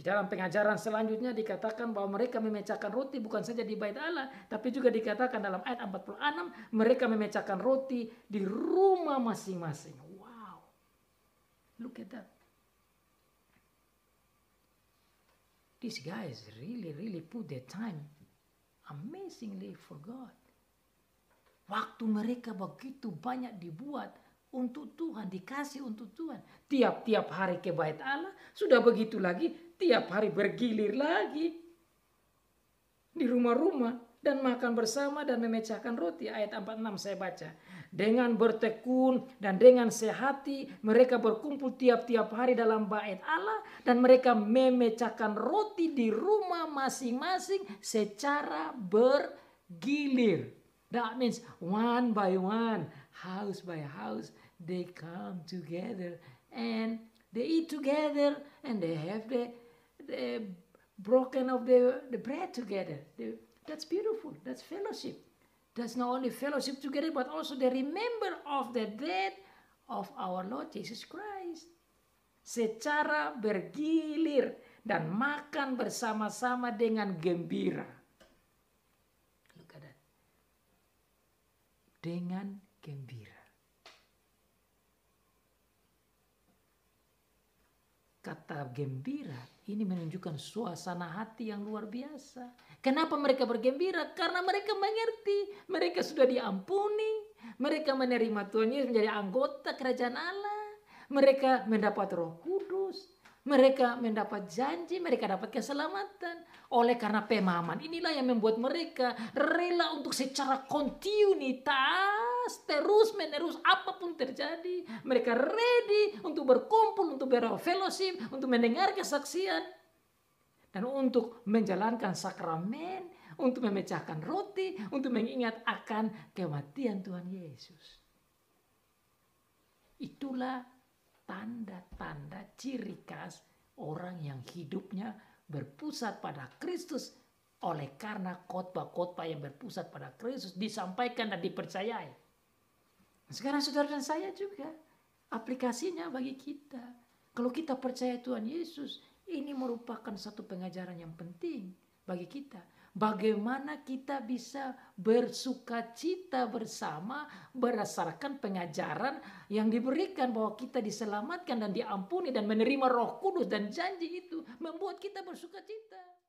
Di dalam pengajaran selanjutnya dikatakan bahwa mereka memecahkan roti bukan saja di bait Allah, tapi juga dikatakan dalam ayat 46 mereka memecahkan roti di rumah masing-masing. Wow. Look at that. These guys really really put their time amazingly for God. Waktu mereka begitu banyak dibuat untuk Tuhan, dikasih untuk Tuhan. Tiap-tiap hari ke bait Allah, sudah begitu lagi Tiap hari bergilir lagi di rumah-rumah dan makan bersama dan memecahkan roti ayat 46 saya baca. Dengan bertekun dan dengan sehati mereka berkumpul tiap-tiap hari dalam bait Allah dan mereka memecahkan roti di rumah masing-masing secara bergilir. That means one by one, house by house, they come together and they eat together and they have the uh, broken of the, the bread together. The, that's beautiful. That's fellowship. That's not only fellowship together, but also the remember of the death of our Lord Jesus Christ. Secara bergilir dan makan bersama-sama dengan gembira. Look at that. Dengan gembira. Kata gembira ini menunjukkan suasana hati yang luar biasa. Kenapa mereka bergembira? Karena mereka mengerti. Mereka sudah diampuni. Mereka menerima Tuhan Yesus menjadi anggota kerajaan Allah. Mereka mendapat roh kudus. Mereka mendapat janji, mereka dapat keselamatan. Oleh karena pemahaman inilah yang membuat mereka rela untuk secara kontinuitas keras terus menerus apapun terjadi. Mereka ready untuk berkumpul, untuk berfellowship, untuk mendengar kesaksian. Dan untuk menjalankan sakramen, untuk memecahkan roti, untuk mengingat akan kematian Tuhan Yesus. Itulah tanda-tanda ciri khas orang yang hidupnya berpusat pada Kristus oleh karena khotbah-khotbah yang berpusat pada Kristus disampaikan dan dipercayai. Sekarang saudara dan saya juga aplikasinya bagi kita. Kalau kita percaya Tuhan Yesus, ini merupakan satu pengajaran yang penting bagi kita. Bagaimana kita bisa bersuka cita bersama berdasarkan pengajaran yang diberikan bahwa kita diselamatkan dan diampuni dan menerima roh kudus dan janji itu membuat kita bersuka cita.